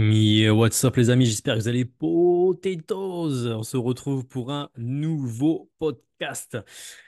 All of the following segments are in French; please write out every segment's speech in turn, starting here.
Mais euh, what's up les amis, j'espère que vous allez potatoes. On se retrouve pour un nouveau podcast.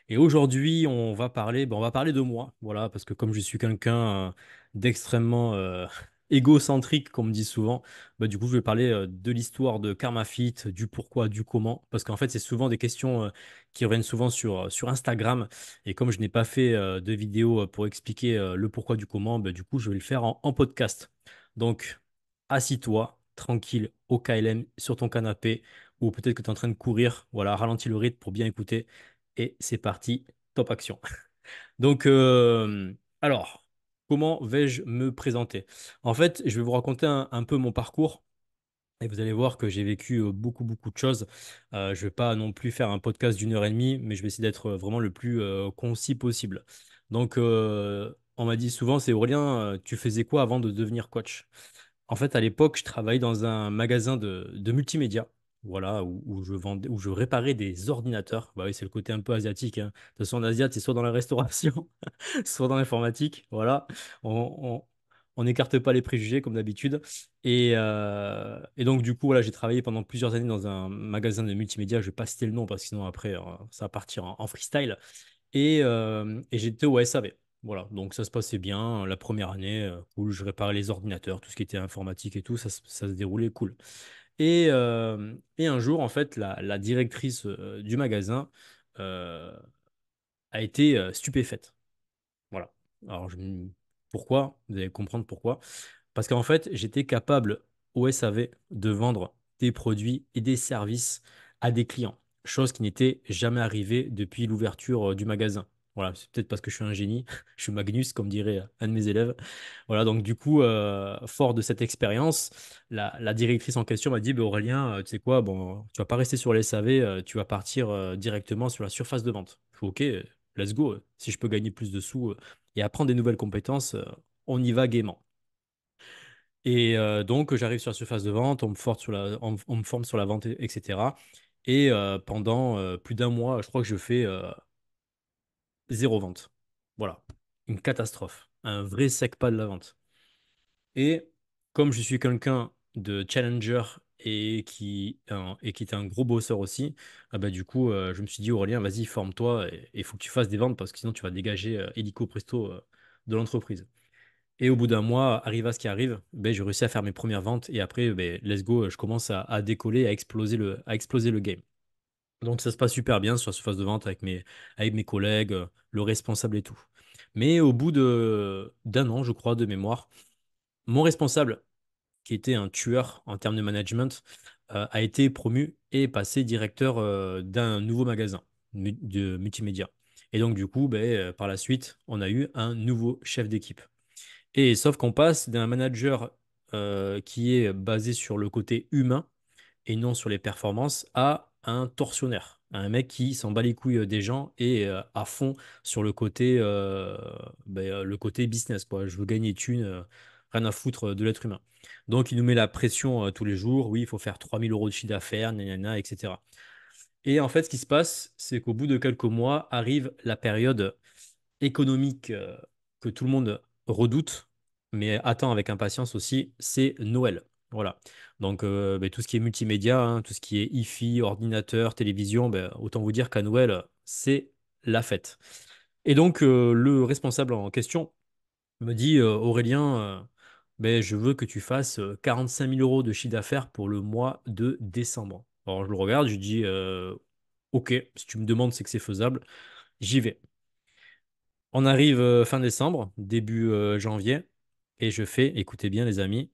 Et aujourd'hui, on va parler, ben on va parler de moi, voilà, parce que comme je suis quelqu'un euh, d'extrêmement euh, égocentrique, comme on me dit souvent, ben, du coup, je vais parler de l'histoire de Karma du pourquoi, du comment, parce qu'en fait, c'est souvent des questions qui reviennent souvent sur, sur Instagram. Et comme je n'ai pas fait de vidéo pour expliquer le pourquoi, du comment, ben, du coup, je vais le faire en, en podcast. Donc, assis-toi tranquille au KLM sur ton canapé ou peut-être que tu es en train de courir. Voilà, ralentis le rythme pour bien écouter. Et c'est parti, top action. Donc, euh, alors, comment vais-je me présenter En fait, je vais vous raconter un, peu mon parcours. Et vous allez voir que j'ai vécu euh, beaucoup, beaucoup de choses. Euh, je ne vais pas non plus faire un podcast d'une heure et demie, mais je vais essayer d'être vraiment le plus concis possible. Donc, on m'a dit souvent, c'est Aurélien, tu faisais quoi avant de devenir coach en fait, à l'époque, je travaillais dans un magasin de, multimédia, voilà, où, je vendais, où je réparais des ordinateurs. Bah oui, c'est le côté un peu asiatique. Hein. De toute façon, en Asie, c'est soit dans la restauration, soit dans l'informatique. Voilà, on n'écarte pas les préjugés comme d'habitude. Euh, et, donc, du coup, voilà, j'ai travaillé pendant plusieurs années dans un magasin de multimédia. Je ne vais pas citer le nom parce que sinon, après, euh, ça va partir en, freestyle. Et, euh, et j'étais au SAV. Voilà, donc ça se passait bien. La première année, euh, cool, je réparais les ordinateurs, tout ce qui était informatique et tout, ça, se déroulait cool. Euh, et, un jour, en fait, la, directrice euh, du magasin a été stupéfaite. Voilà. Alors, pourquoi Vous allez comprendre pourquoi. Parce qu'en fait, j'étais capable, au SAV, de vendre des produits et des services à des clients, chose qui n'était jamais arrivée depuis l'ouverture du magasin. Voilà, c'est peut-être parce que je suis un génie, je suis Magnus, comme dirait un de mes élèves. Voilà, donc du coup, euh, fort de cette expérience, la, directrice en question m'a dit bah, Aurélien, euh, tu sais quoi, bon, tu vas pas rester sur les SAV, euh, tu vas partir directement sur la surface de vente. OK, let's go. Si je peux gagner plus de sous et apprendre des nouvelles compétences, on y va gaiement. Et donc, j'arrive sur la surface de vente, on me, forme sur la, on me forme sur la vente, etc. Et pendant plus d'un mois, je crois que je fais zéro vente. Voilà, une catastrophe, un vrai sec pas de la vente. Et comme je suis quelqu'un de challenger et qui, euh, et qui était un gros bosseur aussi, ah bah, du coup, euh, je me suis dit, Aurélien, vas-y, forme-toi et il faut que tu fasses des ventes parce que sinon, tu vas dégager euh, hélico presto de l'entreprise. Et au bout d'un mois, arrive à ce qui arrive, ben j'ai réussi à faire mes premières ventes et après, ben, let's go, je commence à, à décoller, à exploser, le, à exploser le game. Donc ça se passe super bien sur la surface de vente avec mes, avec mes collègues, euh, le responsable et tout. Mais au bout de d'un an, je crois, de mémoire, mon responsable, qui était un tueur en termes de management, euh, a été promu et passé directeur euh, d'un nouveau magasin de multimédia. Et donc du coup, ben, par la suite, on a eu un nouveau chef d'équipe. Et sauf qu'on passe d'un manager qui est basé sur le côté humain et non sur les performances à un torsionnaire, un mec qui s'en bat les couilles euh, des gens et euh, à fond sur le côté, euh, ben, le côté business. Quoi. Je veux gagner une rien à foutre de l'être humain. Donc, il nous met la pression tous les jours. Oui, il faut faire 3000 euros de chiffre d'affaires, etc. Et en fait, ce qui se passe, c'est qu'au bout de quelques mois, arrive la période économique que tout le monde redoute, mais attend avec impatience aussi, c'est Noël. Voilà. Donc, euh, ben, tout ce qui est multimédia, hein, tout ce qui est ifi, fi ordinateur, télévision, ben, autant vous dire qu'à Noël, c'est la fête. Et donc, euh, le responsable en question me dit euh, Aurélien, ben, je veux que tu fasses 45 000 euros de chiffre d'affaires pour le mois de décembre. Alors, je le regarde, je dis Ok, si tu me demandes, c'est que c'est faisable, j'y vais. On arrive fin décembre, début janvier, et je fais, écoutez bien les amis,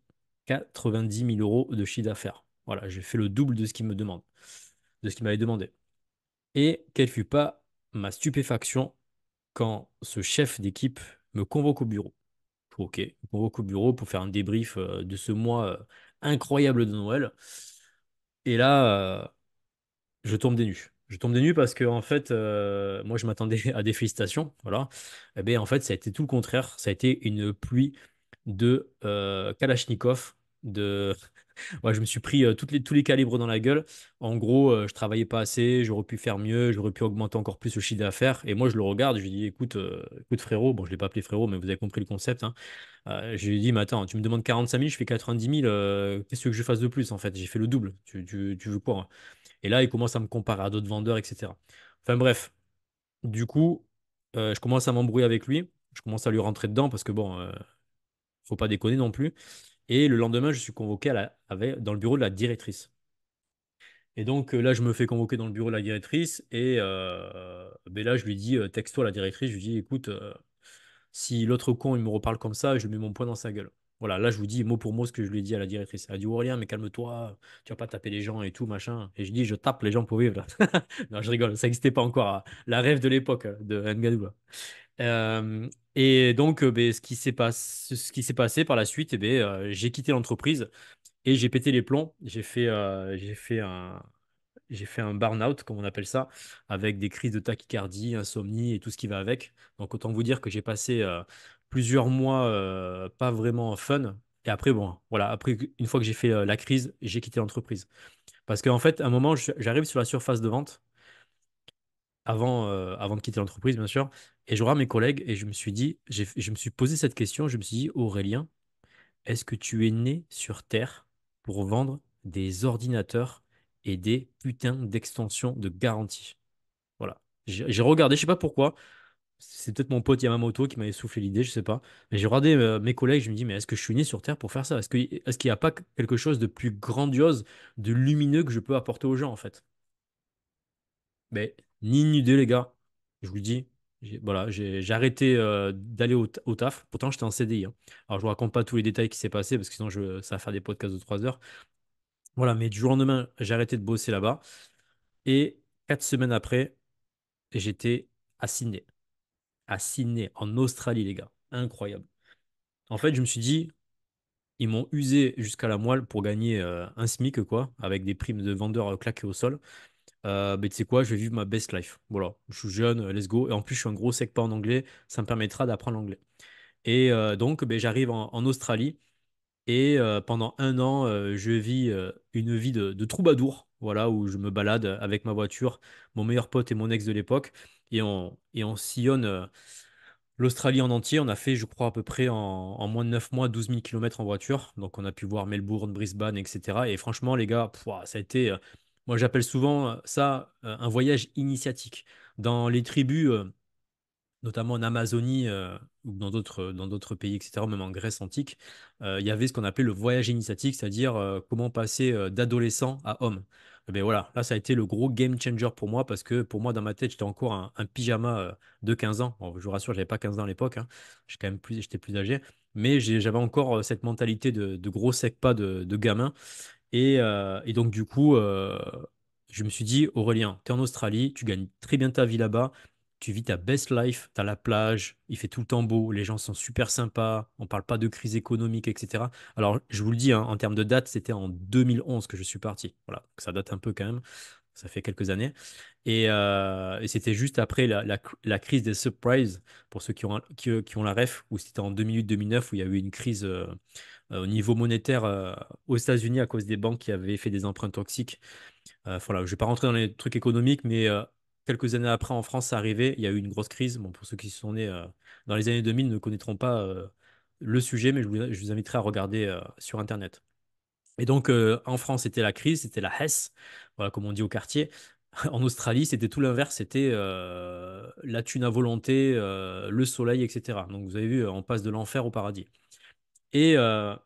90 000 euros de chiffre d'affaires. Voilà, j'ai fait le double de ce qu'il me demande, de ce qu'il m'avait demandé. Et quelle fut pas ma stupéfaction quand ce chef d'équipe me convoque au bureau. Ok, me convoque au bureau pour faire un débrief euh, de ce mois euh, incroyable de Noël. Et là, euh, je tombe des nues. Je tombe des nues parce que en fait, moi je m'attendais à des félicitations, voilà. Et eh bien en fait, ça a été tout le contraire. Ça a été une pluie de euh, Kalachnikov. De... moi je me suis pris euh, les, tous les calibres dans la gueule. En gros, euh, je travaillais pas assez, j'aurais pu faire mieux, j'aurais pu augmenter encore plus le chiffre d'affaires. Et moi, je le regarde, je lui dis écoute, écoute frérot, bon, je l'ai pas appelé frérot, mais vous avez compris le concept. Hein. je lui dis mais attends, tu me demandes 45 000, je fais 90 000, qu'est-ce que je fasse de plus en fait J'ai fait le double, tu, veux quoi hein? Et là, il commence à me comparer à d'autres vendeurs, etc. Enfin bref, du coup, je commence à m'embrouiller avec lui, je commence à lui rentrer dedans parce que bon faut pas déconner non plus. Et le lendemain, je suis convoqué à la, avec, dans le bureau de la directrice. Et donc euh, là, je me fais convoquer dans le bureau de la directrice et euh, ben là, je lui dis, euh, texte-toi la directrice, je lui dis, écoute, si l'autre con, il me reparle comme ça, je mets mon poing dans sa gueule. Voilà, là, je vous dis mot pour mot ce que je lui ai dit à la directrice. Elle a dit rien mais calme-toi, tu vas pas taper les gens et tout, machin. Et je dis Je tape les gens pour vivre. non, je rigole, ça n'existait pas encore. Hein. La rêve de l'époque hein, de Ngadou. et donc, euh, ben, s'est ce qui s'est passé par la suite, eh ben, euh, j'ai quitté l'entreprise et j'ai pété les plombs. J'ai fait, euh, j'ai fait un, j'ai fait un burn-out, comme on appelle ça, avec des crises de tachycardie, insomnie et tout ce qui va avec. Donc, autant vous dire que j'ai passé plusieurs mois euh, pas vraiment fun. Et après, bon, voilà, après, une fois que j'ai fait euh, la crise, j'ai quitté l'entreprise. Parce qu'en fait, à un moment, j'arrive sur la surface de vente, avant, euh, avant de quitter l'entreprise, bien sûr, et je vois mes collègues et je me suis dit, je me suis posé cette question, je me suis dit, Aurélien, est-ce que tu es né sur Terre pour vendre des ordinateurs et des putains d'extensions de garantie Voilà. J'ai regardé, je sais pas pourquoi, c'est peut-être mon pote Yamamoto qui m'avait soufflé l'idée, je sais pas. Mais j'ai regardé euh, mes collègues, je me dis, mais est-ce que je suis né sur Terre pour faire ça Est-ce qu'il n'y a pas quelque chose de plus grandiose, de lumineux que je peux apporter aux gens, en fait Mais ni une idée, les gars. Je vous le dis, voilà, j'ai arrêté euh, d'aller au, taf. Pourtant, j'étais en CDI. Hein. Alors, je vous raconte pas tous les détails qui s'est passé parce que sinon, je, ça va faire des podcasts de 3 heures. Voilà, mais du jour au lendemain, j'ai arrêté de bosser là-bas. Et quatre semaines après, j'étais à Sydney à Sydney, en Australie, les gars. Incroyable. En fait, je me suis dit, ils m'ont usé jusqu'à la moelle pour gagner euh, un SMIC, quoi, avec des primes de vendeurs euh, claquées au sol. mais euh, ben, tu sais quoi, je vais vivre ma best life. Voilà, je suis jeune, let's go. Et en plus, je suis un gros sec pas en anglais, ça me permettra d'apprendre l'anglais. Et donc, ben, j'arrive en, Australie et pendant un an, je vis une vie de, de troubadour, voilà, où je me balade avec ma voiture, mon meilleur pote et mon ex de l'époque et on, sillonne euh, l'Australie en entier. On a fait, je crois, à peu près en, moins de 9 mois, 12 000 km en voiture. Donc, on a pu voir Melbourne, Brisbane, etc. Et franchement, les gars, ça a été. Euh, moi, j'appelle souvent euh, ça un voyage initiatique. Dans les tribus, notamment en Amazonie ou dans d'autres, dans d'autres pays, etc., même en Grèce antique, il y avait ce qu'on appelait le voyage initiatique, c'est-à-dire comment passer d'adolescent à homme. Eh ben voilà, là, ça a été le gros game changer pour moi parce que pour moi, dans ma tête, j'étais encore un, pyjama euh, de 15 ans. je vous rassure, je n'avais pas 15 ans à l'époque. Hein. J'étais quand même plus, j'étais plus âgé. Mais j'avais encore euh, cette mentalité de, gros sec pas de, gamin. Euh, et, donc, du coup, je me suis dit, Aurélien, tu es en Australie, tu gagnes très bien ta vie là-bas, tu vis ta best life, tu as la plage, il fait tout le temps beau, les gens sont super sympas, on parle pas de crise économique, etc. Alors, je vous le dis, hein, en termes de date, c'était en 2011 que je suis parti. Voilà, ça date un peu quand même, ça fait quelques années. Et, euh, c'était juste après la, crise des surprises, pour ceux qui ont, ont la ref, où c'était en 2008-2009, où il y a eu une crise euh, euh, au niveau monétaire aux États-Unis à cause des banques qui avaient fait des emprunts toxiques. voilà, je ne vais pas rentrer dans les trucs économiques, mais Quelques années après, en France, ça arrivé. Il y a eu une grosse crise. Bon, pour ceux qui sont nés euh, dans les années 2000, ne connaîtront pas euh, le sujet, mais je vous, inviterai à regarder euh, sur Internet. Et donc, en France, c'était la crise, c'était la Hesse, voilà, comme on dit au quartier. En Australie, c'était tout l'inverse, c'était la thune à volonté, le soleil, etc. Donc, vous avez vu, on passe de l'enfer au paradis. Et,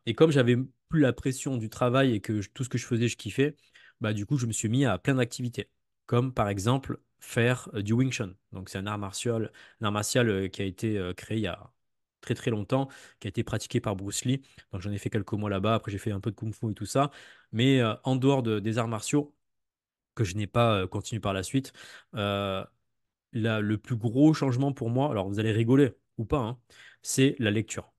et comme j'avais plus la pression du travail et que tout ce que je faisais, je kiffais, bah, du coup, je me suis mis à plein d'activités, comme par exemple faire euh, du Wing Chun. Donc c'est un art martial, un art martial euh, qui a été euh, créé il y a très très longtemps, qui a été pratiqué par Bruce Lee. Donc j'en ai fait quelques mois là-bas, après j'ai fait un peu de Kung Fu et tout ça. Mais en dehors de, des arts martiaux, que je n'ai pas continué par la suite, le plus gros changement pour moi, alors vous allez rigoler ou pas, hein, c'est la lecture.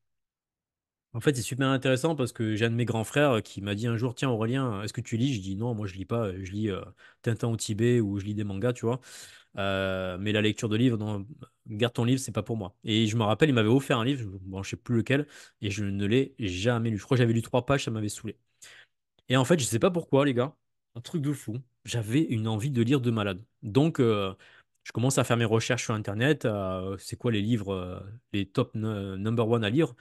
En fait, c'est super intéressant parce que j'ai un de mes grands frères euh, qui m'a dit un jour, tiens Aurélien, est-ce que tu lis? Je dis non, moi je lis pas, je lis euh, Tintin au Tibet ou je lis des mangas, tu vois. Euh, mais la lecture de livres, garde ton livre, c'est pas pour moi. Et je me rappelle, il m'avait offert un livre, je- bon, je sais plus lequel, et je ne l'ai jamais lu. Je crois que j'avais lu trois pages, ça m'avait saoulé. Et en fait, je sais pas pourquoi, les gars, un truc de fou, j'avais une envie de lire de malade. Donc, je commence à faire mes recherches sur Internet, c'est quoi les livres, les top number one à lire.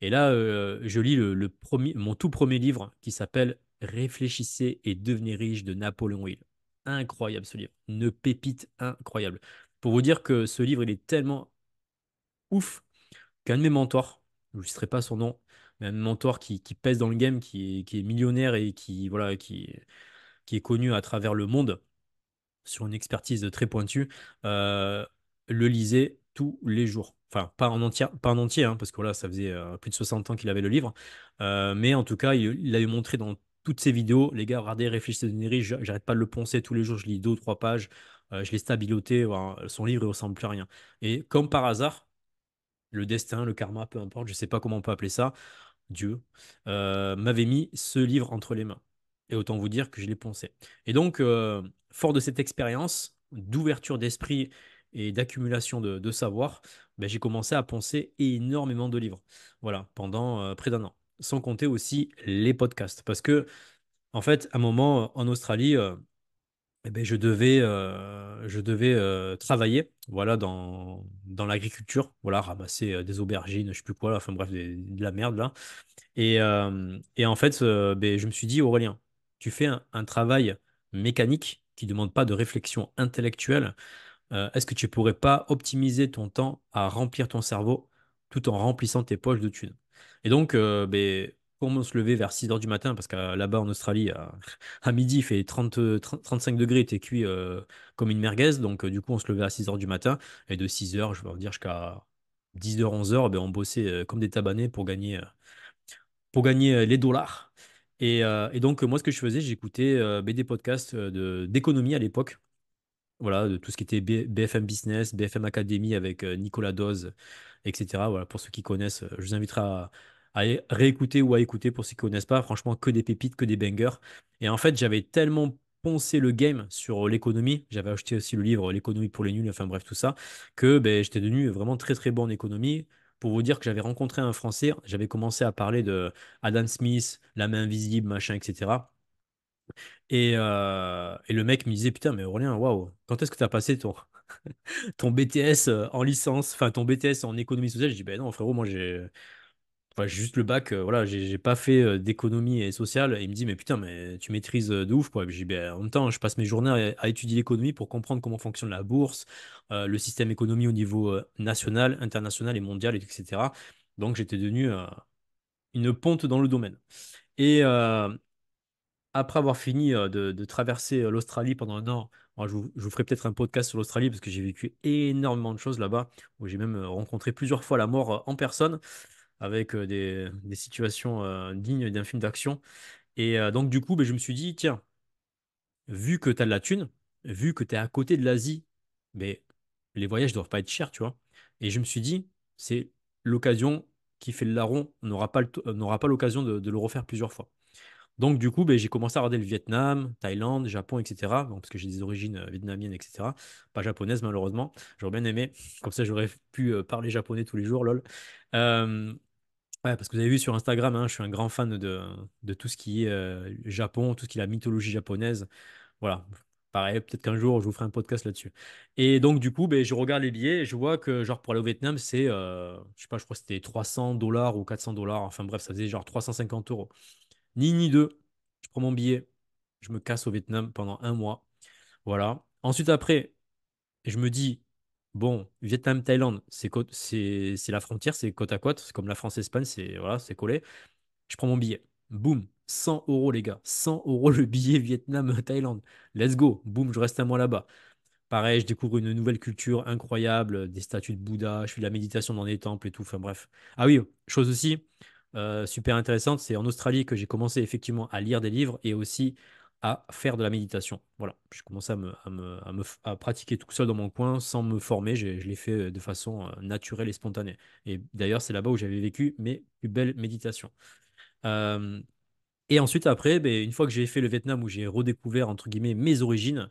Et là, euh, je lis le, premier, mon tout premier livre qui s'appelle Réfléchissez et devenez riche de Napoléon Hill. Incroyable ce livre, une pépite incroyable. Pour vous dire que ce livre, il est tellement ouf qu'un de mes mentors, je ne citerai pas son nom, mais un mentor qui, pèse dans le game, qui est, millionnaire et qui, voilà, qui, est connu à travers le monde sur une expertise très pointue, euh, le lisait tous les jours enfin pas en entier, pas en entier hein, parce que là, ça faisait euh, plus de 60 ans qu'il avait le livre, euh, mais en tout cas, il l'avait montré dans toutes ses vidéos. Les gars, regardez, réfléchissez je j'arrête pas de le poncer tous les jours, je lis deux ou trois pages, euh, je l'ai stabiloté, son livre ne ressemble plus à rien. Et comme par hasard, le destin, le karma, peu importe, je ne sais pas comment on peut appeler ça, Dieu, m'avait mis ce livre entre les mains. Et autant vous dire que je l'ai poncé. Et donc, fort de cette expérience d'ouverture d'esprit et d'accumulation de, de savoir, bah, j'ai commencé à poncer énormément de livres. Voilà, pendant euh, près d'un an. Sans compter aussi les podcasts. Parce que, en fait, à un moment, euh, en Australie, euh, eh ben, je devais, je devais travailler voilà, dans, dans l'agriculture, voilà, ramasser des aubergines, je ne sais plus quoi, enfin bref, de la merde là. Et, et en fait, ben, je me suis dit, Aurélien, tu fais un, un travail mécanique qui ne demande pas de réflexion intellectuelle. Euh, est-ce que tu ne pourrais pas optimiser ton temps à remplir ton cerveau tout en remplissant tes poches de thunes Et donc, on se levait vers 6 h du matin Parce que euh, là-bas en Australie, à, midi, il fait 30, 35 degrés, tu es cuit euh, comme une merguez. Donc, du coup, on se levait à 6 h du matin. Et de 6 h, je vais dire, jusqu'à 10h, 11h, ben, on bossait comme des tabanés pour gagner, pour gagner les dollars. Et, donc, moi, ce que je faisais, j'écoutais ben, des podcasts d'économie à l'époque voilà, de tout ce qui était BFM Business, BFM Academy avec euh, Nicolas Doz, etc. Voilà, pour ceux qui connaissent, euh, je vous inviterai à, réécouter ou à écouter pour ceux qui ne connaissent pas. Franchement, que des pépites, que des bangers. Et en fait, j'avais tellement poncé le game sur euh, l'économie, j'avais acheté aussi le livre L'économie pour les nuls, enfin bref, tout ça, que ben, j'étais devenu vraiment très très bon en économie. Pour vous dire que j'avais rencontré un Français, j'avais commencé à parler de Adam Smith, la main invisible, machin, etc. Et, euh, et, le mec me disait, putain, mais Aurélien, waouh, quand est-ce que tu as passé ton, ton BTS euh, en licence, enfin ton BTS en économie sociale Je dis, ben non, frérot, moi j'ai enfin, juste le bac, euh, voilà, j'ai pas fait d'économie et sociale. il me dit, mais putain, mais tu maîtrises de ouf, quoi. dis, ben, en même temps, je passe mes journées à, étudier l'économie pour comprendre comment fonctionne la bourse, le système économique au niveau national, international et mondial, etc. Donc j'étais devenu une ponte dans le domaine. Et, euh, après avoir fini euh, de, traverser euh, l'Australie pendant un an, moi, je, vous, ferai peut-être un podcast sur l'Australie parce que j'ai vécu énormément de choses là-bas, où j'ai même euh, rencontré plusieurs fois la mort en personne, avec des, situations dignes d'un film d'action. Et donc, du coup, ben, je me suis dit, tiens, vu que tu as de la thune, vu que tu es à côté de l'Asie, ben, les voyages ne doivent pas être chers, tu vois. Et je me suis dit, c'est l'occasion qui fait le larron, on n'aura pas l'occasion de le refaire plusieurs fois. Donc, du coup, ben, j'ai commencé à regarder le Vietnam, Thaïlande, Japon, etc. Bon, parce que j'ai des origines euh, vietnamiennes, etc. Pas japonaises, malheureusement. J'aurais bien aimé. Comme ça, j'aurais pu euh, parler japonais tous les jours, lol. parce que vous avez vu sur Instagram, hein, je suis un grand fan de, tout ce qui est euh, Japon, tout ce qui est la mythologie japonaise. Voilà. Pareil, peut-être qu'un jour, je vous ferai un podcast là-dessus. Et donc, du coup, ben, je regarde les billets et je vois que, genre, pour aller au Vietnam, c'est, je sais pas, je crois que c'était 300 dollars ou 400 dollars. Enfin, bref, ça faisait genre 350 euros ni ni deux. Je prends mon billet, je me casse au Vietnam pendant un mois. Voilà. Ensuite, après, je me dis, bon, Vietnam-Thaïlande, c'est la frontière, c'est côte à côte, c'est comme la France-Espagne, c'est voilà, collé. Je prends mon billet. Boum, 100 euros, les gars. 100 euros le billet Vietnam-Thaïlande. Let's go. Boum, je reste un mois là-bas. Pareil, je découvre une nouvelle culture incroyable, des statues de Bouddha, je fais de la méditation dans des temples et tout. Enfin bref. Ah oui, chose aussi, euh, super intéressante. C'est en Australie que j'ai commencé effectivement à lire des livres et aussi à faire de la méditation. Voilà, j'ai commencé à me, à, me, pratiquer tout seul dans mon coin sans me former. Je, l'ai fait euh, de façon euh, naturelle et spontanée. Et d'ailleurs, c'est là-bas où j'avais vécu mes plus belles méditations. et ensuite, après, ben, une fois que j'ai fait le Vietnam où j'ai redécouvert, entre guillemets, mes origines,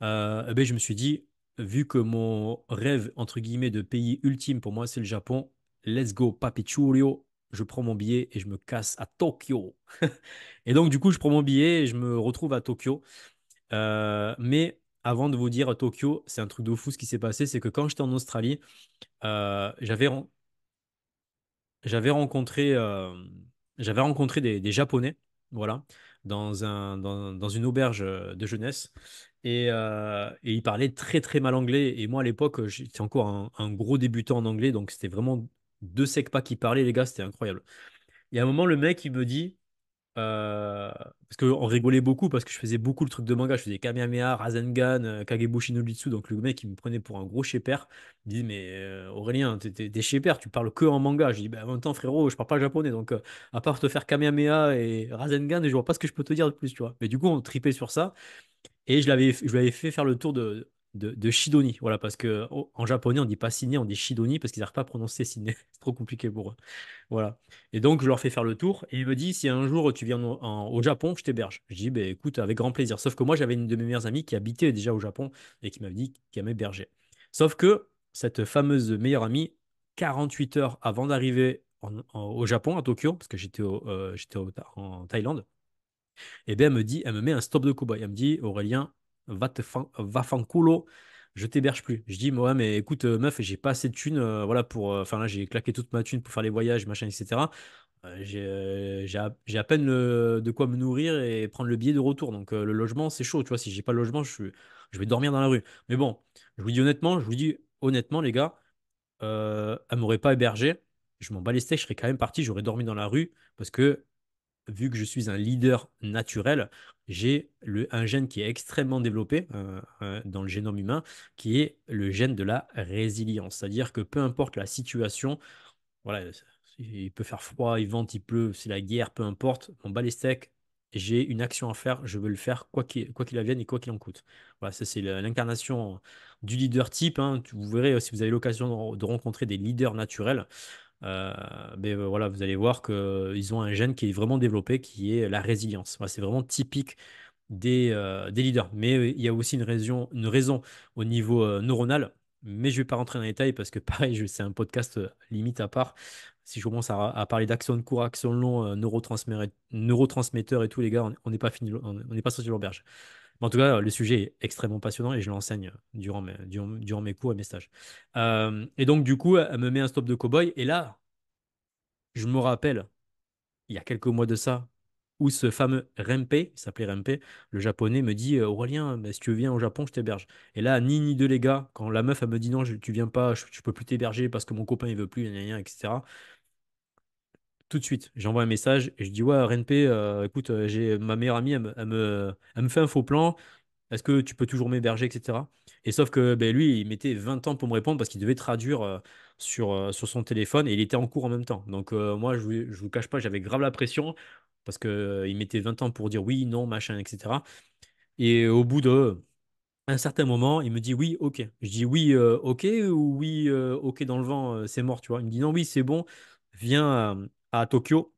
ben, je me suis dit, vu que mon rêve, entre guillemets, de pays ultime pour moi, c'est le Japon, let's go, papichurio, je prends mon billet et je me casse à Tokyo. et donc, du coup, je prends mon billet et je me retrouve à Tokyo. Euh, mais avant de vous dire à Tokyo, c'est un truc de fou ce qui s'est passé. C'est que quand j'étais en Australie, euh, j'avais, rencontré, euh, j'avais rencontré des, Japonais, voilà, dans, un, dans, une auberge de jeunesse. Et, et, ils parlaient très très mal anglais. Et moi à l'époque, j'étais encore un gros débutant en anglais, donc c'était vraiment deux pas qui parlaient, les gars, c'était incroyable. Il y a un moment, le mec, il me dit. Euh, parce qu'on rigolait beaucoup, parce que je faisais beaucoup le truc de manga. Je faisais Kamehameha, Rasengan, euh, Kagebushi no Donc le mec, il me prenait pour un gros chez-père. Il dit Mais euh, Aurélien, t'es des père tu parles que en manga. Je dis Ben en même temps, frérot, je parle pas japonais. Donc à part te faire Kamehameha et Rasengan, je vois pas ce que je peux te dire de plus, tu vois. Mais du coup, on tripait sur ça. Et je l'avais fait faire le tour de, de, Shidoni. Voilà, parce que oh, en japonais, on dit pas Sydney, on dit Shidoni parce qu'ils n'arrivent pas à prononcer Sydney. c'est trop compliqué pour eux. Voilà. Et donc, je leur fais faire le tour et il me dit si un jour tu viens au Japon, je t'héberge. Je dis ben, écoute, avec grand plaisir. Sauf que moi, j'avais une de mes meilleures amies qui habitait déjà au Japon et qui m'avait dit qu'elle m'hébergeait. Sauf que cette fameuse meilleure amie, 48 heures avant d'arriver au Japon, à Tokyo, parce que j'étais euh, en Thaïlande, et eh bien elle me dit, elle me met un stop de cowboy. Elle me dit, Aurélien, va, te je t'héberge plus. Je dis, ouais, mais écoute, euh, meuf, j'ai pas assez de thunes, euh, voilà, pour, euh, enfin là, j'ai claqué toute ma thune pour faire les voyages, machin, etc. j'ai à, peine de quoi me nourrir et prendre le billet de retour. Donc le logement, c'est chaud, tu vois. Si j'ai pas le logement, je, je vais dormir dans la rue. Mais bon, je vous dis honnêtement, je vous dis honnêtement, les gars, elle m'aurait pas hébergé. Je m'en bats je serais quand même parti, j'aurais dormi dans la rue parce que vu que je suis un leader naturel, j'ai un gène qui est extrêmement développé euh, euh, dans le génome humain, qui est le gène de la résilience. C'est-à-dire que peu importe la situation, voilà, il peut faire froid, il vente, il pleut, c'est la guerre, peu importe, mon bat les steaks, j'ai une action à faire, je veux le faire quoi qu'il quoi advienne et quoi qu'il en coûte. Voilà, ça c'est l'incarnation du leader type. Hein. Vous verrez si vous avez l'occasion de rencontrer des leaders naturels, euh, euh, voilà, vous allez voir qu'ils ont un gène qui est vraiment développé, qui est la résilience. c'est vraiment typique des, euh, des, leaders. Mais il y a aussi une raison, une raison au niveau neuronal. Mais je ne vais pas rentrer dans les détails parce que, pareil, c'est un podcast limite à part. Si je commence à, parler court courts, long longs, neurotransmetteur et tout, les gars, on n'est pas fini, on n'est pas sorti de l'auberge en tout cas, le sujet est extrêmement passionnant et je l'enseigne euh, durant mes, cours et mes stages. Euh, et donc, du coup, elle me met un stop de cowboy. Et là, je me rappelle, il y a quelques mois de ça, où ce fameux Rempe, il s'appelait Rempe, le japonais, me dit euh, Aurélien, mais bah, si tu viens au Japon, je t'héberge. Et là, ni ni de les gars, quand la meuf, elle me dit non, je, tu viens pas, je, je peux plus t'héberger parce que mon copain, il veut plus, etc tout de suite. J'envoie un message et je dis Ouais, RNP, euh, écoute, euh, j'ai ma meilleure amie, elle me, me, fait un faux plan. Est-ce que tu peux toujours m'héberger, etc. Et sauf que ben, lui, il mettait 20 ans pour me répondre parce qu'il devait traduire euh, sur, sur son téléphone et il était en cours en même temps. Donc, moi, je ne vous, cache pas, j'avais grave la pression parce qu'il il mettait 20 ans pour dire oui, non, machin, etc. Et au bout de un certain moment, il me dit oui, ok. Je dis oui, ok, ou oui, ok dans le vent, c'est mort, tu vois. Il me dit non, oui, c'est bon, viens à Tokyo,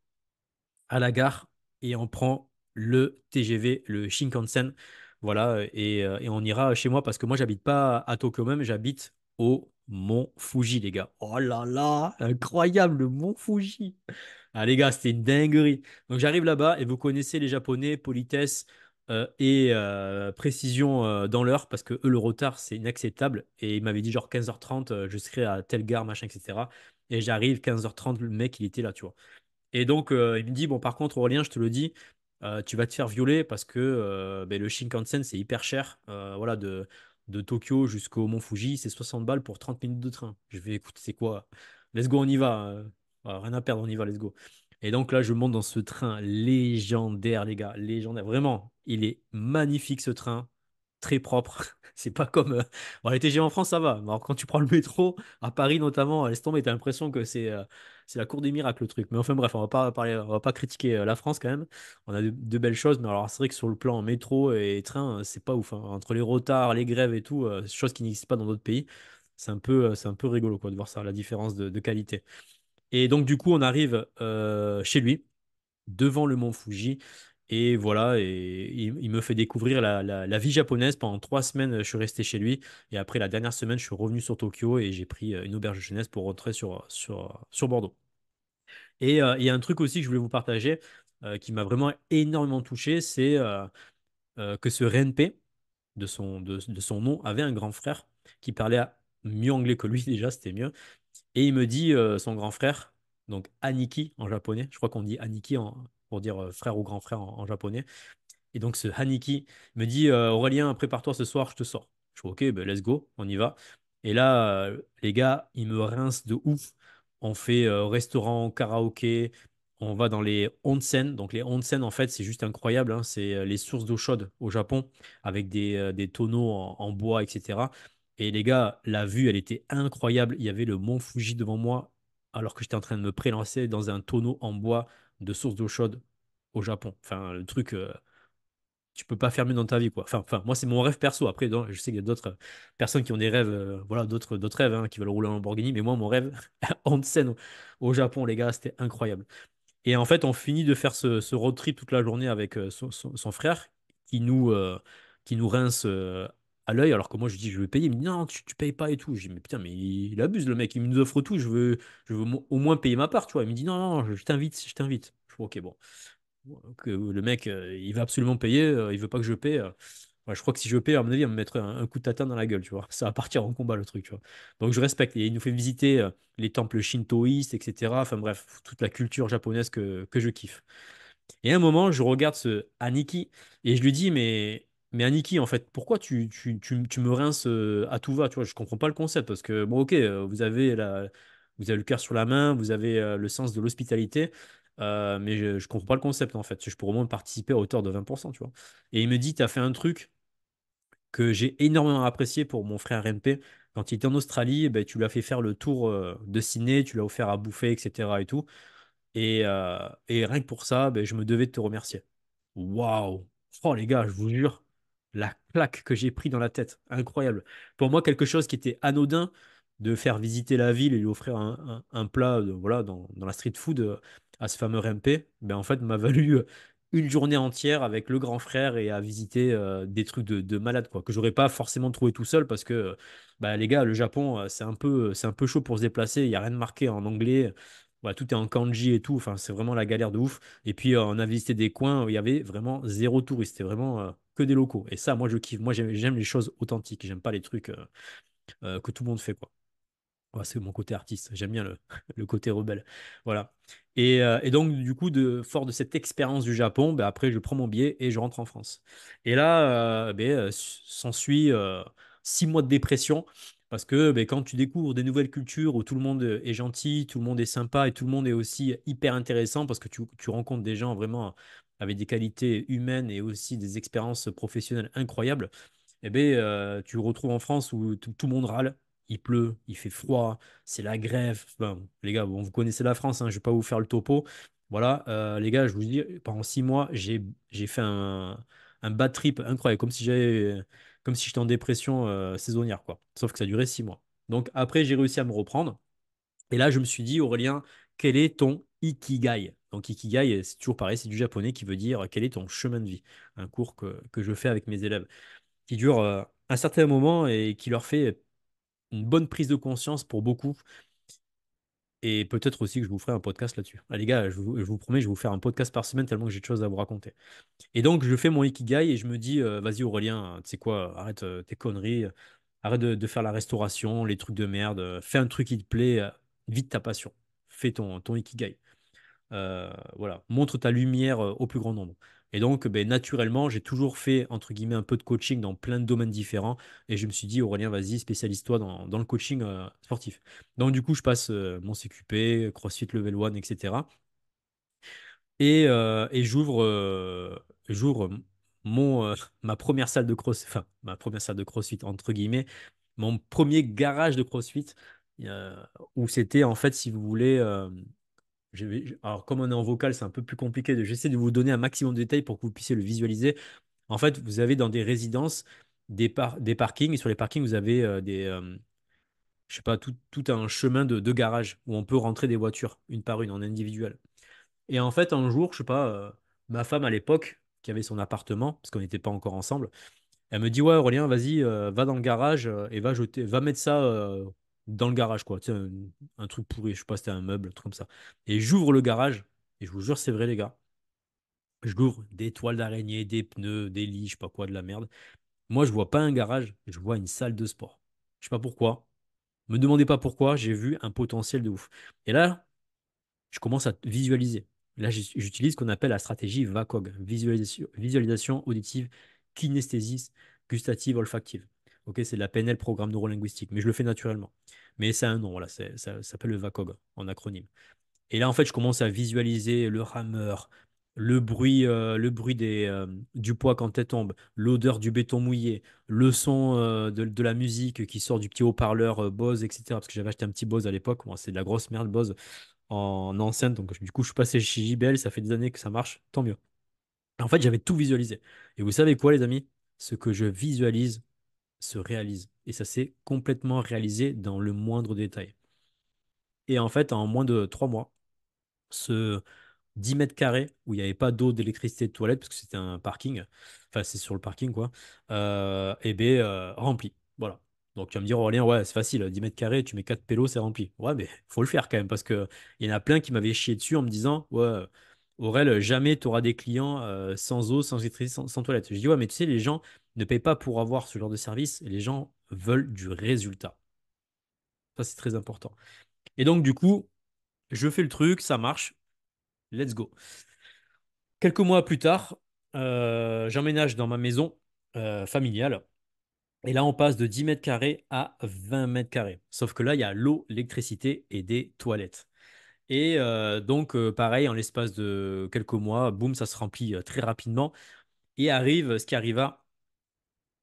à la gare, et on prend le TGV, le Shinkansen. Voilà, euh, euh, et, on ira chez moi parce que moi, j'habite pas à Tokyo même, j'habite au Mont Fuji, les gars. Oh là là, incroyable, le Mont Fuji. Ah, les gars, c'était une dinguerie. Donc, j'arrive là-bas et vous connaissez les Japonais, politesse euh, et précision dans l'heure parce que eux, le retard, c'est inacceptable. Et ils m'avaient dit genre 15h30, je serai à telle gare, machin, etc. Et j'arrive 15h30, le mec, il était là, tu vois. Et donc, euh, il me dit, bon, par contre, Aurélien, je te le dis, euh, tu vas te faire violer parce que euh, ben, le Shinkansen, c'est hyper cher. voilà, de, de Tokyo jusqu'au Mont Fuji, c'est 60 balles pour 30 minutes de train. Je vais, écoute, c'est quoi Let's go, on y va. rien à perdre, on y va, let's go. Et donc là, je monte dans ce train légendaire, les gars, légendaire. Vraiment, il est magnifique ce train très propre. C'est pas comme. Euh, bon, les en France, ça va. Alors, quand tu prends le métro, à Paris notamment, laisse tomber, t'as l'impression que euh, c'est la cour des miracles, le truc. Mais enfin, bref, on va pas, parler, on va pas critiquer euh, la France quand même. On a de, belles choses, mais alors, c'est vrai que sur le plan métro et train, c'est pas ouf. Hein. Entre les retards, les grèves et tout, chose qui n'existe pas dans d'autres pays, c'est un, peu, un peu rigolo quoi, de voir ça, la différence de, de qualité. Et donc, du coup, on arrive chez lui, devant le mont Fuji. Et voilà, et il, me fait découvrir la, vie japonaise. Pendant trois semaines, je suis resté chez lui. Et après, la dernière semaine, je suis revenu sur Tokyo et j'ai pris euh, une auberge jeunesse pour rentrer sur, sur, sur Bordeaux. Et euh, il y a un truc aussi que je voulais vous partager euh, qui m'a vraiment énormément touché, c'est que ce Renpei, de son, de, de son nom, avait un grand frère qui parlait mieux anglais que lui déjà, c'était mieux. Et il me dit, son grand frère, donc Aniki en japonais, je crois qu'on dit Aniki en, pour dire euh, frère ou grand frère en, japonais. Et donc ce Haniki me dit euh, Aurélien, prépare-toi ce soir, je te sors. Je suis OK, ben let's go, on y va. Et là, euh, les gars, ils me rincent de ouf. On fait restaurant, karaoké, on va dans les onsen. Donc les onsen, en fait, c'est juste incroyable. Hein. C'est les sources d'eau chaude au Japon avec des, tonneaux en, bois, etc. Et les gars, la vue, elle était incroyable. Il y avait le mont Fuji devant moi alors que j'étais en train de me prélancer dans un tonneau en bois de source d'eau chaude au Japon. Enfin, le truc, euh, tu peux pas fermer dans ta vie, quoi. Enfin, moi, c'est mon rêve perso. Après, je sais qu'il y a d'autres euh, personnes qui ont des rêves, euh, voilà, d'autres, rêves, hein, qui veulent rouler en Lamborghini, mais moi, mon rêve, scène au Japon, les gars, c'était incroyable. Et en fait, on finit de faire ce, road trip toute la journée avec son, frère qui nous, qui nous rince à l'œil, alors que moi je dis je veux payer, il me dit non, tu, payes pas et tout. Je dis mais putain, mais il, abuse le mec, il nous offre tout, je veux, je veux au moins payer ma part, tu vois. Il me dit non, non, je, t'invite, je t'invite. Je dis ok, bon. que euh, le mec, euh, il va absolument payer, euh, il veut pas que je paye. je crois que si je paye, à mon avis, il va me mettre un, coup de tatin dans la gueule, tu vois. Ça va partir en combat le truc, tu vois. Donc je respecte. Et il nous fait visiter les temples shintoïstes, etc. Enfin bref, toute la culture japonaise que, que je kiffe. Et à un moment, je regarde ce Aniki et je lui dis mais mais Aniki, en fait, pourquoi tu, tu, me rinces euh, à tout va Tu vois, je comprends pas le concept parce que, bon, ok, euh, vous avez, la, vous avez le cœur sur la main, vous avez euh, le sens de l'hospitalité, mais je, je comprends pas le concept en fait. Je pourrais au moins participer à hauteur de 20%, tu vois. Et il me dit, tu as fait un truc que j'ai énormément apprécié pour mon frère RMP. Quand il était en Australie, eh ben, tu lui as fait faire le tour de ciné, tu l'as offert à bouffer, etc. Et, tout. Et, rien que pour ça, ben, je me devais de te remercier. Waouh! Oh les gars, je vous jure, la claque que j'ai pris dans la tête. Incroyable. Pour moi, quelque chose qui était anodin de faire visiter la ville et lui offrir un, plat de, euh, voilà, dans, la street food euh, à ce fameux RMP, ben en fait, m'a valu euh, une journée entière avec le grand frère et à visiter des trucs de, malade quoi que j'aurais pas forcément trouvé tout seul parce que bah, les gars le Japon c'est un peu c'est un peu chaud pour se déplacer il y a rien de marqué en anglais voilà, bah, tout est en kanji et tout enfin c'est vraiment la galère de ouf et puis on a visité des coins où il y avait vraiment zéro touriste c'était vraiment que des locaux. Et ça, moi, je kiffe. Moi, j'aime les choses authentiques. J'aime pas les trucs euh, euh, que tout le monde fait, quoi. c'est mon côté artiste. J'aime bien le, côté rebelle. Voilà. Euh, et, donc, du coup, de, fort de cette expérience du Japon, ben après, je prends mon billet et je rentre en France. Et là, ben s'ensuit six mois de dépression. Parce que bah, quand tu découvres des nouvelles cultures où tout le monde est gentil, tout le monde est sympa et tout le monde est aussi hyper intéressant parce que tu, tu rencontres des gens vraiment avec des qualités humaines et aussi des expériences professionnelles incroyables, eh bien, euh, tu retrouves en France où tout le monde râle. Il pleut, il fait froid, c'est la grève. les gars, vous connaissez la France, hein, je ne vais pas vous faire le topo. Voilà, euh, les gars, je vous dis, pendant six mois, j'ai fait un, bad trip incroyable, comme si comme si j'étais en dépression euh, saisonnière, quoi. Sauf que ça durait six mois. Donc après, j'ai réussi à me reprendre. Et là, je me suis dit, Aurélien, quel est ton ikigai donc Ikigai, c'est toujours pareil, c'est du japonais qui veut dire quel est ton chemin de vie. Un cours que, je fais avec mes élèves, qui dure euh, un certain moment et qui leur fait une bonne prise de conscience pour beaucoup. Et peut-être aussi que je vous ferai un podcast là-dessus. Ah, les gars, je vous, promets, je vais vous faire un podcast par semaine tellement que j'ai de choses à vous raconter. Et donc, je fais mon Ikigai et je me dis, euh, vas-y Aurélien, tu sais quoi, arrête euh, tes conneries, arrête de, faire la restauration, les trucs de merde, fais un truc qui te plaît, vite ta passion, fais ton, ton Ikigai. Euh, voilà, montre ta lumière euh, au plus grand nombre. Et donc, ben, naturellement, j'ai toujours fait, entre guillemets, un peu de coaching dans plein de domaines différents. Et je me suis dit, Aurélien, vas-y, spécialise-toi dans, le coaching euh, sportif. Donc, du coup, je passe mon CQP, CrossFit Level One etc. Et, j'ouvre, j'ouvre mon, ma première salle de cross, enfin, ma première salle de CrossFit, entre guillemets, mon premier garage de CrossFit, où c'était, en fait, si vous voulez, alors, comme on est en vocal, c'est un peu plus compliqué. J'essaie de vous donner un maximum de détails pour que vous puissiez le visualiser. En fait, vous avez dans des résidences des, parkings. Et sur les parkings, vous avez euh, des, euh, je sais pas, tout, un chemin de, garage où on peut rentrer des voitures une par une en individuel. Et en fait, un jour, je sais pas, euh, ma femme à l'époque, qui avait son appartement, parce qu'on n'était pas encore ensemble, elle me dit Ouais, Aurélien, vas-y, va dans le garage et va, jeter, va mettre ça dans le garage, quoi. Tu sais, un, truc pourri, je sais pas, c'était un meuble, un truc comme ça. Et j'ouvre le garage, et je vous jure, c'est vrai, les gars. Je l'ouvre, des toiles d'araignée, des pneus, des lits, je sais pas quoi, de la merde. Moi, je vois pas un garage, je vois une salle de sport. Je sais pas pourquoi. Me demandez pas pourquoi, j'ai vu un potentiel de ouf. Et là, je commence à visualiser. Là, j'utilise ce qu'on appelle la stratégie VACOG, visualisation, visualisation auditive, kinesthésie, gustative, olfactive c'est la PNL, programme neurolinguistique, mais je le fais naturellement. Mais c'est un nom, voilà, ça, s'appelle le VACOG en acronyme. Et là, en fait, je commence à visualiser le rameur, le bruit, euh, le bruit des, euh, du poids quand elle tombe, l'odeur du béton mouillé, le son euh, de, la musique qui sort du petit haut-parleur Bose, etc. Parce que j'avais acheté un petit Bose à l'époque. Moi, c'est de la grosse merde Bose en enceinte. Donc, du coup, je suis passé chez JBL. Ça fait des années que ça marche. Tant mieux. En fait, j'avais tout visualisé. Et vous savez quoi, les amis Ce que je visualise, se réalise. Et ça s'est complètement réalisé dans le moindre détail. Et en fait, en moins de trois mois, ce 10 mètres carrés où il n'y avait pas d'eau, d'électricité, de toilette, parce que c'était un parking, enfin c'est sur le parking quoi, et euh, eh bien euh, rempli. Voilà. Donc tu vas me dire, Aurélien, ouais, c'est facile, 10 mètres carrés, tu mets 4 pélos, c'est rempli. Ouais, mais faut le faire quand même, parce qu'il y en a plein qui m'avaient chié dessus en me disant, ouais, Aurel, euh, jamais tu auras des clients euh, sans eau, sans électricité, sans, toilette. Je dis, ouais, mais tu sais, les gens ne payent pas pour avoir ce genre de service. Les gens veulent du résultat. Ça, c'est très important. Et donc, du coup, je fais le truc, ça marche. Let's go. Quelques mois plus tard, euh, j'emménage dans ma maison familiale. Et là, on passe de 10 mètres carrés à 20 mètres carrés. Sauf que là, il y a l'eau, l'électricité et des toilettes. Et euh, donc, euh, pareil, en l'espace de quelques mois, boum, ça se remplit euh, très rapidement. Et arrive ce qui arriva,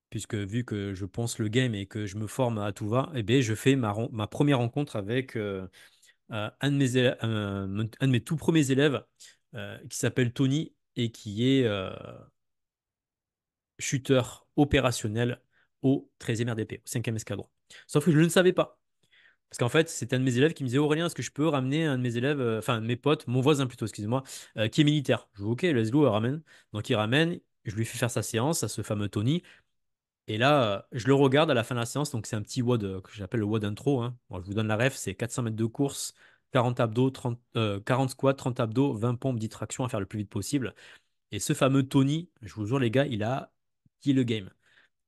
puisque vu que je pense le game et que je me forme à tout va, eh je fais ma, première rencontre avec un, de mes tout premiers élèves qui s'appelle Tony et qui est chuteur opérationnel au 13e RDP, au 5e escadron. Sauf que je ne savais pas. Parce qu'en fait, c'était un de mes élèves qui me disait Aurélien, est-ce que je peux ramener un de mes élèves, euh, enfin, mes potes, mon voisin plutôt, excusez-moi, euh, qui est militaire Je dis Ok, let's go, ramène. Donc, il ramène, je lui fais faire sa séance à ce fameux Tony. Et là, euh, je le regarde à la fin de la séance. Donc, c'est un petit WOD que j'appelle le WOD intro. Hein. je vous donne la ref c'est 400 mètres de course, 40 abdos, 40 squats, 30 abdos, 20 pompes, 10 tractions à faire le plus vite possible. Et ce fameux Tony, je vous jure, les gars, il a dit le game.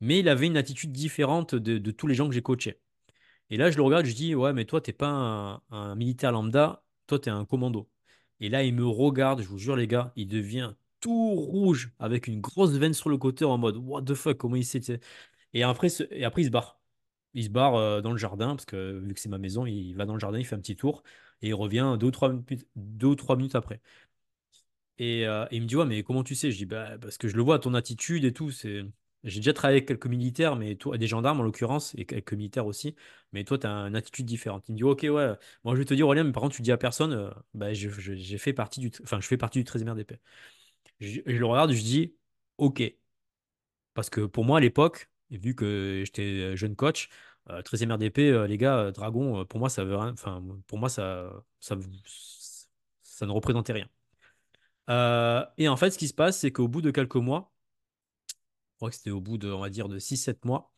Mais il avait une attitude différente de, de tous les gens que j'ai coachés. Et là, je le regarde, je dis, ouais, mais toi, t'es pas un, militaire lambda, toi, t'es un commando. Et là, il me regarde, je vous jure, les gars, il devient tout rouge avec une grosse veine sur le côté en mode, what the fuck, comment il sait. Et après, et après, il se barre. Il se barre euh, dans le jardin, parce que vu que c'est ma maison, il va dans le jardin, il fait un petit tour, et il revient deux ou trois minutes, deux trois minutes après. Et, euh, et, il me dit, ouais, mais comment tu sais Je dis, bah, parce que je le vois, ton attitude et tout, c'est j'ai déjà travaillé avec quelques militaires, mais toi, des gendarmes en l'occurrence, et quelques militaires aussi, mais toi, tu as une attitude différente. Il me dit, OK, ouais, euh, moi je vais te dire, Aurélien, mais par contre, tu dis à personne, euh, bah, je, j'ai fait partie du, enfin, je fais partie du 13e RDP. Je, je le regarde, je dis, OK. Parce que pour moi, à l'époque, vu que j'étais euh, jeune coach, 13e RDP, les gars, Dragon, pour moi, ça veut enfin, pour moi, ça, ça, ça, ne représentait rien. et en fait, ce qui se passe, c'est qu'au bout de quelques mois, je crois que c'était au bout de, on va dire, de 6-7 mois,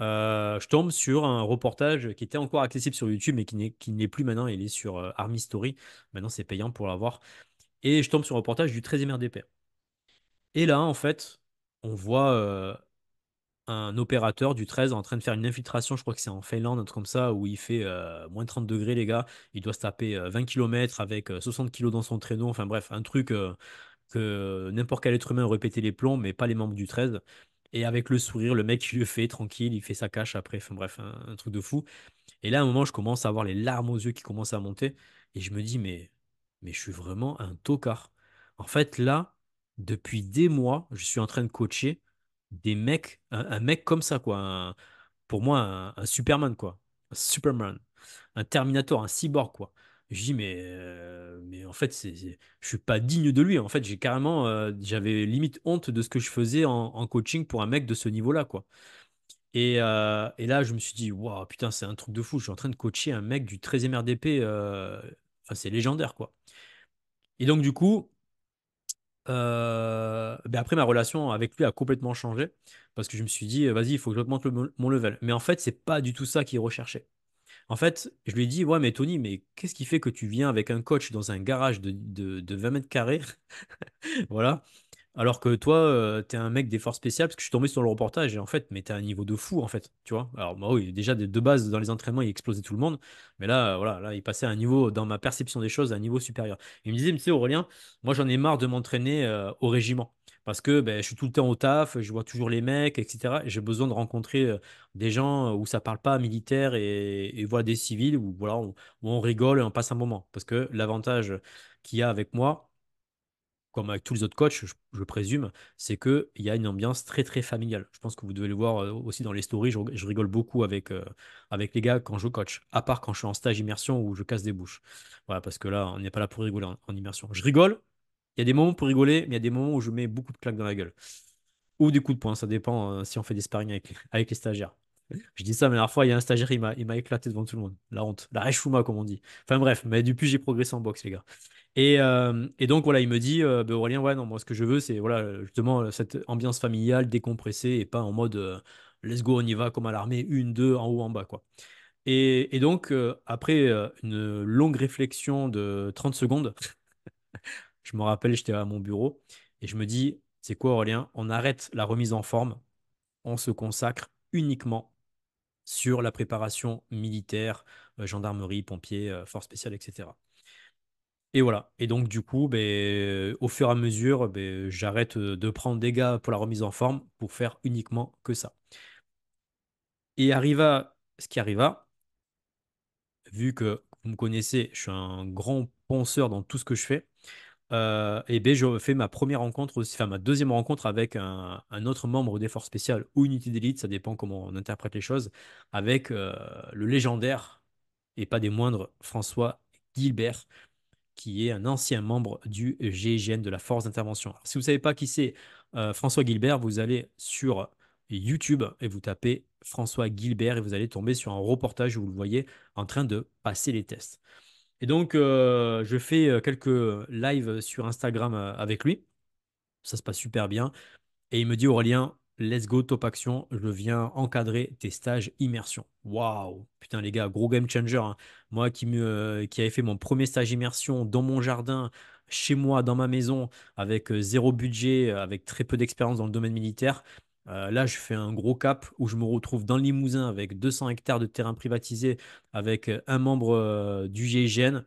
euh, je tombe sur un reportage qui était encore accessible sur YouTube, mais qui n'est, plus maintenant. Il est sur euh, Army Story. Maintenant, c'est payant pour l'avoir. Et je tombe sur un reportage du 13e RDP. Et là, en fait, on voit euh, un opérateur du 13 en train de faire une infiltration. Je crois que c'est en Finlande, un truc comme ça, où il fait moins 30 degrés, les gars. Il doit se taper 20 km avec 60 kg dans son traîneau. Enfin bref, un truc que euh, n'importe quel être humain aurait pété les plombs, mais pas les membres du 13. Et avec le sourire, le mec, il le fait tranquille, il fait sa cache après, enfin bref, un, truc de fou. Et là, à un moment, je commence à avoir les larmes aux yeux qui commencent à monter, et je me dis, mais, mais je suis vraiment un tocard. En fait, là, depuis des mois, je suis en train de coacher des mecs, un, mec comme ça, quoi. pour moi, un, un Superman, quoi. Un Superman, un Terminator, un cyborg, quoi. Je dis, mais, mais en fait, c'est, ne je suis pas digne de lui. En fait, j'ai carrément, j'avais limite honte de ce que je faisais en, coaching pour un mec de ce niveau-là, quoi. Et, là, je me suis dit, waouh, putain, c'est un truc de fou. Je suis en train de coacher un mec du 13e RDP. Enfin, c'est légendaire, quoi. Et donc, du coup, ben après, ma relation avec lui a complètement changé parce que je me suis dit, vas-y, il faut que j'augmente mon level. Mais en fait, c'est pas du tout ça qu'il recherchait. En fait, je lui ai dit, ouais, mais Tony, mais qu'est-ce qui fait que tu viens avec un coach dans un garage de, 20 mètres carrés Voilà. Alors que toi, tu euh, t'es un mec des forces spéciales, parce que je suis tombé sur le reportage, et en fait, mais t'es à un niveau de fou, en fait, tu vois. Alors, bah oui, déjà, de, base, dans les entraînements, il explosait tout le monde, mais là, euh, voilà, là, il passait à un niveau, dans ma perception des choses, à un niveau supérieur. Il me disait, tu sais, Aurélien, moi, j'en ai marre de m'entraîner euh, au régiment parce que ben, je suis tout le temps au taf, je vois toujours les mecs, etc. j'ai besoin de rencontrer des gens où ça parle pas militaire et, et des civils où, voilà, on rigole et on passe un moment. Parce que l'avantage qu'il y a avec moi, comme avec tous les autres coachs, je, présume, c'est qu'il y a une ambiance très très familiale. Je pense que vous devez le voir aussi dans les stories, je, rigole beaucoup avec, avec les gars quand je coach, à part quand je suis en stage immersion où je casse des bouches. Voilà, parce que là, on n'est pas là pour rigoler en immersion. Je rigole, il y a des moments pour rigoler, mais il y a des moments où je mets beaucoup de claques dans la gueule. Ou des coups de poing, ça dépend euh, si on fait des sparring avec, les stagiaires. Je dis ça, mais la dernière fois, il y a un stagiaire, il m'a éclaté devant tout le monde. La honte, la réchouma, comme on dit. Enfin bref, mais depuis, j'ai progressé en boxe, les gars. Et, euh, donc, voilà, il me dit, euh, ben, Aurélien, ouais, non, moi, ce que je veux, c'est voilà, justement cette ambiance familiale décompressée et pas en mode let's go, on y va, comme à l'armée, une, deux, en haut, en bas, quoi. Et, et donc, après une longue réflexion de 30 secondes, je me rappelle, j'étais à mon bureau et je me dis, c'est quoi Aurélien On arrête la remise en forme, on se consacre uniquement sur la préparation militaire, euh, gendarmerie, pompiers, euh, force spéciale, etc. Et voilà. Et donc, du coup, ben, au fur et à mesure, ben, j'arrête euh, de prendre des gars pour la remise en forme pour faire uniquement que ça. Et arriva ce qui arriva, vu que vous me connaissez, je suis un grand penseur dans tout ce que je fais. Euh, et ben, je fais ma première rencontre enfin ma deuxième rencontre avec un, autre membre des forces spéciales ou unité d'élite, ça dépend comment on interprète les choses, avec euh, le légendaire et pas des moindres François Gilbert, qui est un ancien membre du GIGN de la force d'intervention. Si vous ne savez pas qui c'est euh, François Gilbert, vous allez sur YouTube et vous tapez François Gilbert et vous allez tomber sur un reportage où vous le voyez en train de passer les tests. Et donc, euh, je fais euh, quelques euh, lives sur Instagram avec lui. Ça se passe super bien. Et il me dit, Aurélien, let's go, top action. Je viens encadrer tes stages immersion. Waouh! Putain, les gars, gros game changer. Hein. Moi qui, qui avais fait mon premier stage immersion dans mon jardin, chez moi, dans ma maison, avec zéro budget, avec très peu d'expérience dans le domaine militaire, euh, là, je fais un gros cap où je me retrouve dans le Limousin avec 200 hectares de terrain privatisé, avec euh, un membre euh, du GIGN,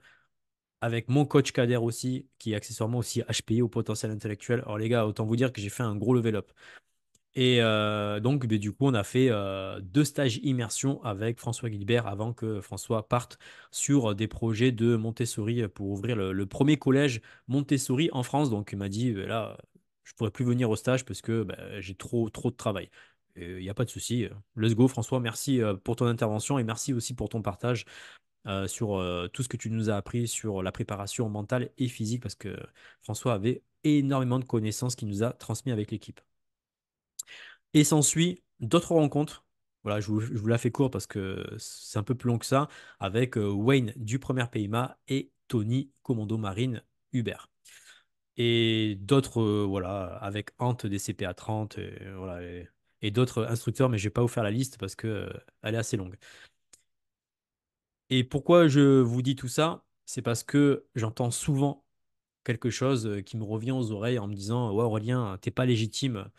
avec mon coach Kader aussi, qui est accessoirement aussi HPI au potentiel intellectuel. Alors les gars, autant vous dire que j'ai fait un gros level up. Et donc, ben, du coup, on a fait deux stages immersion avec François Guilbert avant que François parte sur des projets de Montessori pour ouvrir le, le premier collège Montessori en France. Donc, il m'a dit, ben là, je pourrais plus venir au stage parce que bah, j'ai trop, trop de travail. Il n'y a pas de souci. Euh. Let's go, François. Merci euh, pour ton intervention et merci aussi pour ton partage euh, sur tout ce que tu nous as appris sur la préparation mentale et physique parce que François avait énormément de connaissances qu'il nous a transmis avec l'équipe. Et s'ensuit d'autres rencontres. Voilà, je vous, la fais court parce que c'est un peu plus long que ça, avec Wayne du Premier PMA et Tony Commando Marine Hubert et d'autres, euh, voilà, avec Hante des CPA 30, euh, et, voilà, et, d'autres instructeurs, mais je ne vais pas vous faire la liste parce qu'elle euh, elle est assez longue. Et pourquoi je vous dis tout ça C'est parce que j'entends souvent quelque chose qui me revient aux oreilles en me disant Ouais, Aurélien, t'es pas légitime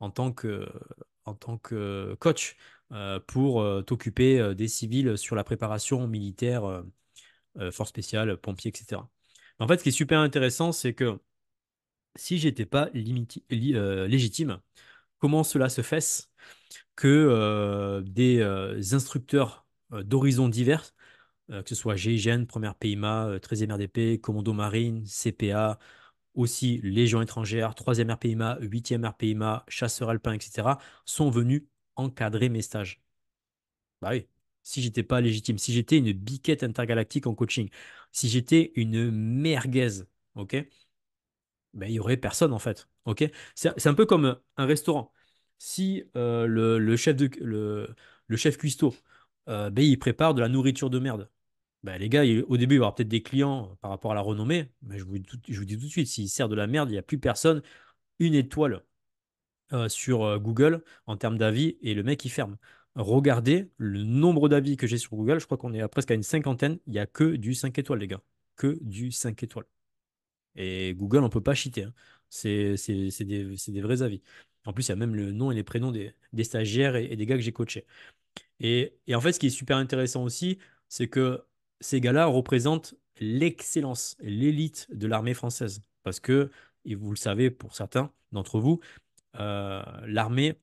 en tant que, en tant que coach pour t'occuper des civils sur la préparation militaire, force spéciale, pompiers, etc. En fait, ce qui est super intéressant, c'est que si j'étais pas euh, légitime, comment cela se fasse que euh, des euh, instructeurs d'horizons divers, que ce soit GIGN, Première PIMA, 13e RDP, Commando Marine, CPA, aussi Légion étrangère, 3e RPIMA, 8e RPIMA, chasseur alpin, etc., sont venus encadrer mes stages. Bah oui, si j'étais pas légitime, si j'étais une biquette intergalactique en coaching, si j'étais une merguez, ok, bah, il n'y aurait personne en fait. c'est un peu comme euh, un restaurant. Si euh, le, chef de, le, chef cuistot, euh, bah, il prépare de la nourriture de merde, bah, les gars, au début, il y aura peut-être des clients par rapport à la renommée, mais je vous, je vous dis tout de suite, s'il sert de la merde, il n'y a plus personne, une étoile sur Google en termes d'avis, et le mec, il ferme. Regardez le nombre d'avis que j'ai sur Google, je crois qu'on est à presque à une cinquantaine, il n'y a que du 5 étoiles, les gars, que du 5 étoiles. Et Google, on peut pas cheater. Hein. C'est des, vrais avis. En plus, il y a même le nom et les prénoms des, stagiaires et, des gars que j'ai coachés. Et, en fait, ce qui est super intéressant aussi, c'est que ces gars-là représentent l'excellence, l'élite de l'armée française. Parce que, et vous le savez pour certains d'entre vous, euh, l'armée,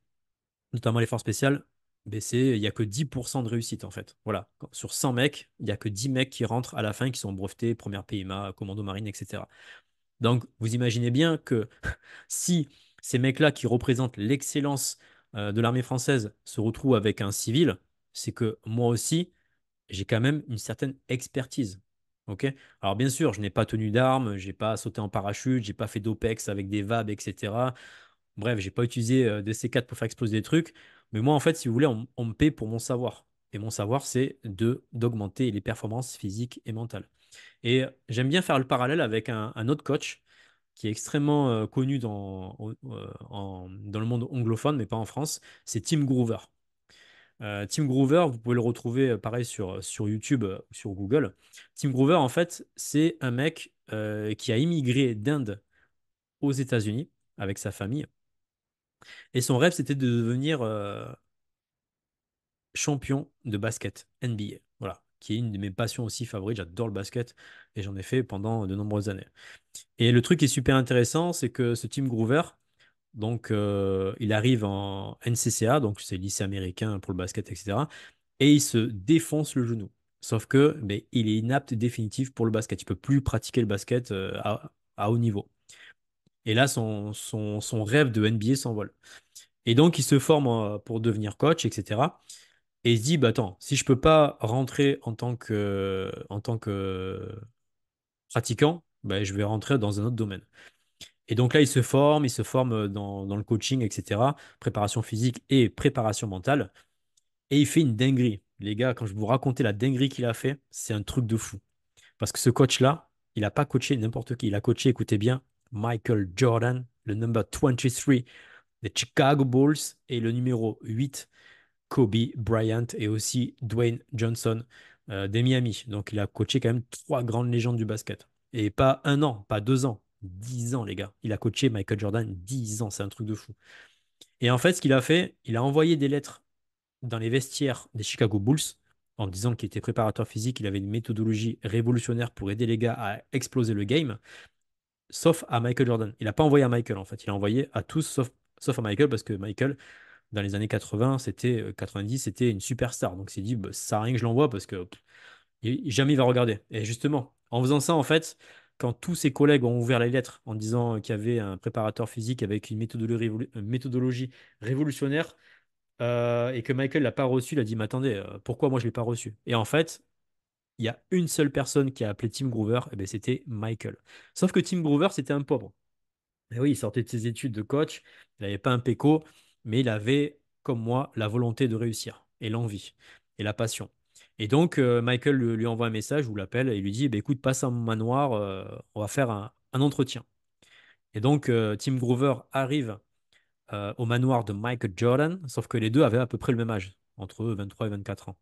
notamment les forces spéciales, baisser, il n'y a que 10% de réussite en fait. Voilà, sur 100 mecs, il n'y a que 10 mecs qui rentrent à la fin, qui sont brevetés, première PMA, commando marine, etc. Donc vous imaginez bien que si ces mecs-là qui représentent l'excellence euh, de l'armée française se retrouvent avec un civil, c'est que moi aussi, j'ai quand même une certaine expertise. ok Alors bien sûr, je n'ai pas tenu d'armes, je n'ai pas sauté en parachute, je n'ai pas fait d'OPEX avec des VAB, etc. Bref, j'ai pas utilisé euh, de C4 pour faire exploser des trucs, mais moi, en fait, si vous voulez, on, me paie pour mon savoir. Et mon savoir, c'est d'augmenter les performances physiques et mentales. Et j'aime bien faire le parallèle avec un, autre coach qui est extrêmement euh, connu dans, euh, dans, le monde anglophone, mais pas en France, c'est Tim Groover. Euh, Tim Groover, vous pouvez le retrouver pareil sur, sur YouTube, sur Google. Tim Groover, en fait, c'est un mec qui a immigré d'Inde aux États-Unis avec sa famille et son rêve, c'était de devenir euh, champion de basket NBA. Voilà, qui est une de mes passions aussi favorites. J'adore le basket et j'en ai fait pendant de nombreuses années. Et le truc qui est super intéressant, c'est que ce Tim Groover, donc euh, il arrive en NCCA, donc c'est lycée américain pour le basket, etc. Et il se défonce le genou. Sauf que mais il est inapte définitif pour le basket. Il ne peut plus pratiquer le basket euh, à haut niveau. Et là, son, rêve de NBA s'envole. Et donc, il se forme euh, pour devenir coach, etc. Et il se dit, bah attends, si je peux pas rentrer en tant que, en tant que pratiquant, bah, je vais rentrer dans un autre domaine. Et donc là, il se forme, il se forme dans, dans le coaching, etc. Préparation physique et préparation mentale. Et il fait une dinguerie. Les gars, quand je vous racontais la dinguerie qu'il a fait, c'est un truc de fou. Parce que ce coach-là, il n'a pas coaché n'importe qui. Il a coaché, écoutez bien, Michael Jordan, le number 23 des Chicago Bulls et le numéro 8, Kobe Bryant et aussi Dwayne Johnson euh, des Miami. Donc il a coaché quand même trois grandes légendes du basket. Et pas un an, pas deux ans, dix ans les gars. Il a coaché Michael Jordan dix ans, c'est un truc de fou. Et en fait, ce qu'il a fait, il a envoyé des lettres dans les vestiaires des Chicago Bulls en disant qu'il était préparateur physique, il avait une méthodologie révolutionnaire pour aider les gars à exploser le game sauf à Michael Jordan. Il n'a pas envoyé à Michael, en fait. Il a envoyé à tous, sauf, à Michael, parce que Michael, dans les années 80, c'était 90, euh, c'était une superstar. Donc, il s'est dit, bah, ça sert rien que je l'envoie parce que jamais il va regarder. Et justement, en faisant ça, en fait, quand tous ses collègues ont ouvert les lettres en disant qu'il y avait un préparateur physique avec une euh, méthodologie, révolutionnaire euh, et que Michael l'a pas reçu, il a dit, mais attendez, pourquoi moi je l'ai pas reçu Et en fait, il y a une seule personne qui a appelé Tim Groover, et eh ben, c'était Michael. Sauf que Tim Groover, c'était un pauvre. Ben oui, il sortait de ses études de coach, il n'avait pas un péco, mais il avait, comme moi, la volonté de réussir et l'envie et la passion. Et donc, euh, Michael lui, envoie un message ou l'appelle et lui dit ben, Écoute, passe à mon manoir, euh, on va faire un, entretien. Et donc, euh, Tim Groover arrive au manoir de Michael Jordan, sauf que les deux avaient à peu près le même âge, entre 23 et 24 ans.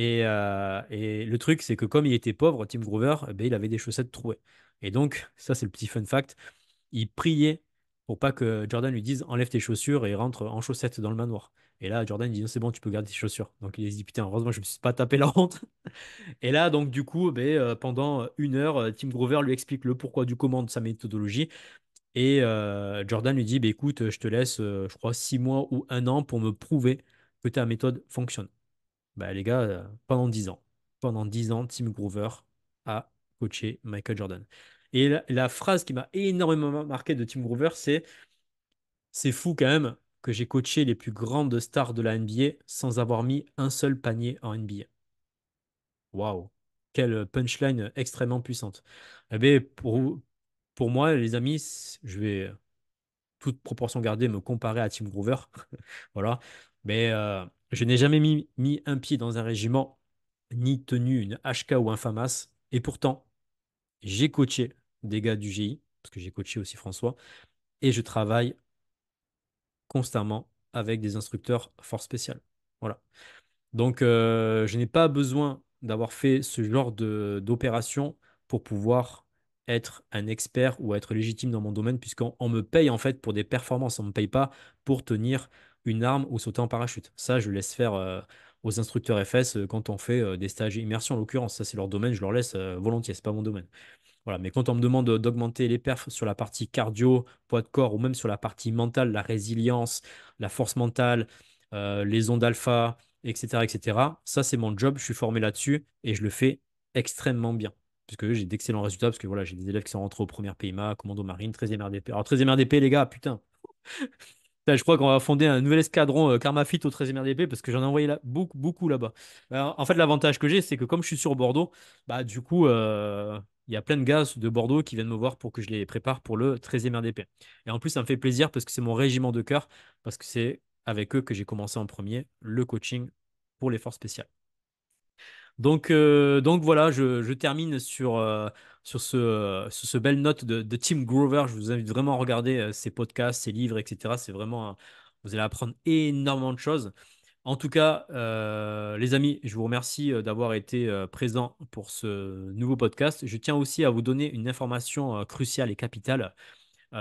Euh, et, le truc, c'est que comme il était pauvre, Tim Grover, eh ben, il avait des chaussettes trouées. Et donc, ça, c'est le petit fun fact. Il priait pour pas que Jordan lui dise enlève tes chaussures et rentre en chaussettes dans le manoir. Et là, Jordan dit c'est bon, tu peux garder tes chaussures. Donc il se dit putain, heureusement, je me suis pas tapé la honte. Et là, donc du coup, eh ben, euh, pendant une heure, euh, Tim Grover lui explique le pourquoi du comment de sa méthodologie. Et Jordan lui dit bah, écoute, je te laisse, je crois, six mois ou un an pour me prouver que ta méthode fonctionne. Bah, les gars, euh, pendant 10 ans, pendant 10 ans, Tim Grover a coaché Michael Jordan. Et la, phrase qui m'a énormément marqué de Tim Grover, c'est C'est fou quand même que j'ai coaché les plus grandes stars de la NBA sans avoir mis un seul panier en NBA. Waouh, quelle punchline extrêmement puissante. Eh bien, pour, pour moi, les amis, je vais euh, toute proportion gardée me comparer à Tim Grover. voilà, mais euh, je n'ai jamais mis, un pied dans un régiment, ni tenu une HK ou un FAMAS. Et pourtant, j'ai coaché des gars du GI, parce que j'ai coaché aussi François, et je travaille constamment avec des instructeurs force spéciale. Voilà. Donc, euh, je n'ai pas besoin d'avoir fait ce genre d'opération pour pouvoir être un expert ou être légitime dans mon domaine, puisqu'on me paye en fait pour des performances, on ne me paye pas pour tenir une arme ou sauter en parachute. Ça, je laisse faire euh, aux instructeurs FS euh, quand on fait euh, des stages immersion, en l'occurrence. Ça, c'est leur domaine, je leur laisse volontiers, c'est pas mon domaine. Voilà, mais quand on me demande d'augmenter les perfs sur la partie cardio, poids de corps, ou même sur la partie mentale, la résilience, la force mentale, les ondes alpha, etc., etc., ça, c'est mon job, je suis formé là-dessus et je le fais extrêmement bien puisque j'ai d'excellents résultats, parce que voilà, j'ai des élèves qui sont rentrés au premier PIMA, commando marine, 13e RDP. Alors 13e RDP, les gars, putain je crois qu'on va fonder un nouvel escadron euh, Karmafit au 13e RDP parce que j'en ai envoyé beaucoup, beaucoup là-bas. Bah, en fait, l'avantage que j'ai, c'est que comme je suis sur Bordeaux, bah, du coup, euh, il y a plein de gars de Bordeaux qui viennent me voir pour que je les prépare pour le 13e RDP. Et en plus, ça me fait plaisir parce que c'est mon régiment de cœur, parce que c'est avec eux que j'ai commencé en premier le coaching pour les forces spéciales. Donc, euh, donc voilà, je, termine sur, euh, euh, sur, ce, belle note de, Tim Grover. Je vous invite vraiment à regarder ses podcasts, ses livres, etc. C'est vraiment, vous allez apprendre énormément de choses. En tout cas, les amis, je vous remercie d'avoir été présent pour ce nouveau podcast. Je tiens aussi à vous donner une information cruciale et capitale.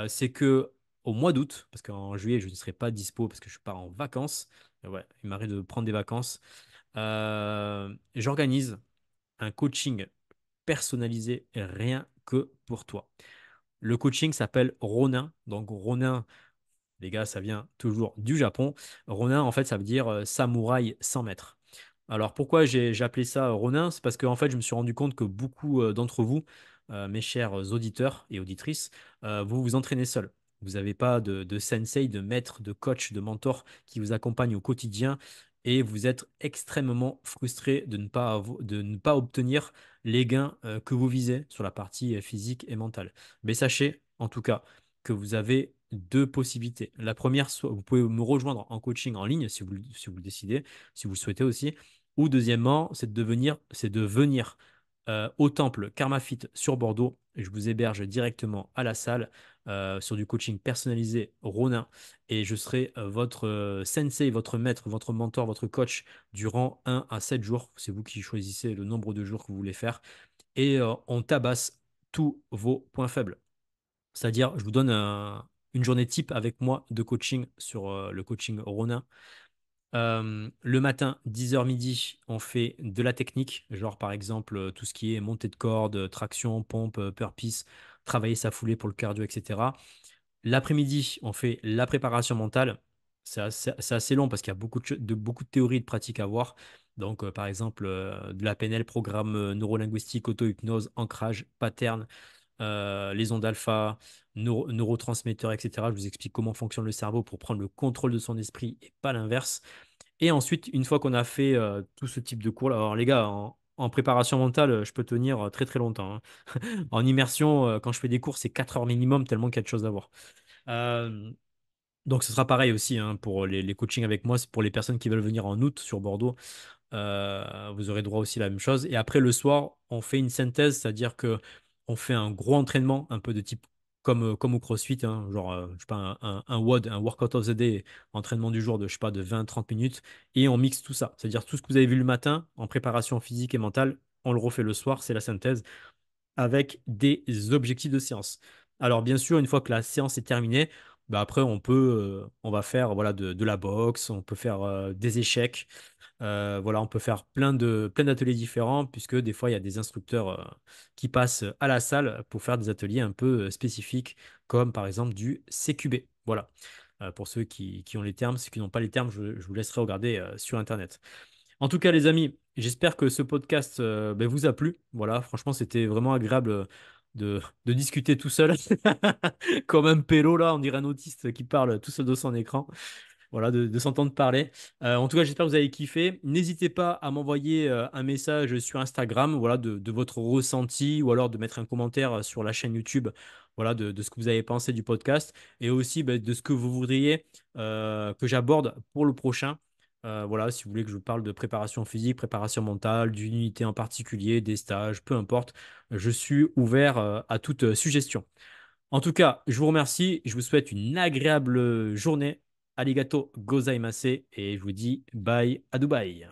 c'est que au mois d'août, parce qu'en juillet, je ne serai pas dispo parce que je pars en vacances. il m'arrête de prendre des vacances. Euh, j'organise un coaching personnalisé rien que pour toi. Le coaching s'appelle Ronin. Donc Ronin, les gars, ça vient toujours du Japon. Ronin, en fait, ça veut dire euh, samouraï sans mètres. Alors pourquoi j'ai appelé ça euh, Ronin C'est parce que en fait, je me suis rendu compte que beaucoup d'entre vous, mes chers auditeurs et auditrices, vous vous entraînez seul. Vous n'avez pas de, de, sensei, de maître, de coach, de mentor qui vous accompagne au quotidien et vous êtes extrêmement frustré de ne pas, de ne pas obtenir les gains euh, que vous visez sur la partie euh, physique et mentale. Mais sachez en tout cas que vous avez deux possibilités. La première, vous pouvez me rejoindre en coaching en ligne si vous, si vous le décidez, si vous le souhaitez aussi. Ou deuxièmement, c'est de, de venir euh, au temple Karmafit sur Bordeaux. Je vous héberge directement à la salle. Euh, sur du coaching personnalisé Ronin et je serai euh, votre euh, sensei, votre maître, votre mentor, votre coach durant 1 à 7 jours. C'est vous qui choisissez le nombre de jours que vous voulez faire et on tabasse tous vos points faibles. C'est-à-dire, je vous donne une journée type avec moi de coaching sur le coaching Ronin. le matin, 10h midi, on fait de la technique, genre par exemple tout ce qui est montée de corde, traction, pompe, purpose, travailler sa foulée pour le cardio, etc. L'après-midi, on fait la préparation mentale. C'est assez, long parce qu'il y a beaucoup de, beaucoup de théories de pratiques à voir. Donc, euh, par exemple, euh, de la PNL, programme euh, neurolinguistique, auto-hypnose, ancrage, pattern, les ondes alpha, neurotransmetteurs, etc. Je vous explique comment fonctionne le cerveau pour prendre le contrôle de son esprit et pas l'inverse. Et ensuite, une fois qu'on a fait tout ce type de cours, alors les gars, en, en préparation mentale, euh, je peux tenir euh, très très longtemps. Hein. en immersion, euh, quand je fais des cours, c'est 4 heures minimum, tellement qu'il y a de choses à voir. donc ce sera pareil aussi hein, pour les, coachings avec moi, c'est pour les personnes qui veulent venir en août sur Bordeaux. vous aurez droit aussi à la même chose. Et après le soir, on fait une synthèse, c'est-à-dire que on fait un gros entraînement, un peu de type comme, euh, comme au CrossFit, hein, genre, euh, je pas, un, WOD, un workout of the day, entraînement du jour de, je sais pas, de 20-30 minutes, et on mixe tout ça. C'est-à-dire tout ce que vous avez vu le matin en préparation physique et mentale, on le refait le soir, c'est la synthèse, avec des objectifs de séance. Alors bien sûr, une fois que la séance est terminée, bah après on peut, euh, on va faire voilà de, la boxe, on peut faire des échecs, euh, voilà, on peut faire plein de plein d'ateliers différents puisque des fois il y a des instructeurs euh, qui passent à la salle pour faire des ateliers un peu euh, spécifiques, comme par exemple du CQB. Voilà. pour ceux qui, ont les termes, ceux qui n'ont pas les termes, je, vous laisserai regarder sur internet. En tout cas, les amis, j'espère que ce podcast ben, vous a plu. Voilà, franchement, c'était vraiment agréable de, discuter tout seul, comme un pélo là, on dirait un autiste qui parle tout seul de son écran voilà, de, s'entendre parler. Euh, en tout cas, j'espère que vous avez kiffé. N'hésitez pas à m'envoyer euh, un message sur Instagram, voilà, de, votre ressenti, ou alors de mettre un commentaire euh, sur la chaîne YouTube, voilà, de, ce que vous avez pensé du podcast, et aussi bah, de ce que vous voudriez que j'aborde pour le prochain. voilà, si vous voulez que je vous parle de préparation physique, préparation mentale, d'une unité en particulier, des stages, peu importe, je suis ouvert à toute suggestion. En tout cas, je vous remercie, je vous souhaite une agréable journée Arigato gozaimase et je vous dis bye à Dubaï.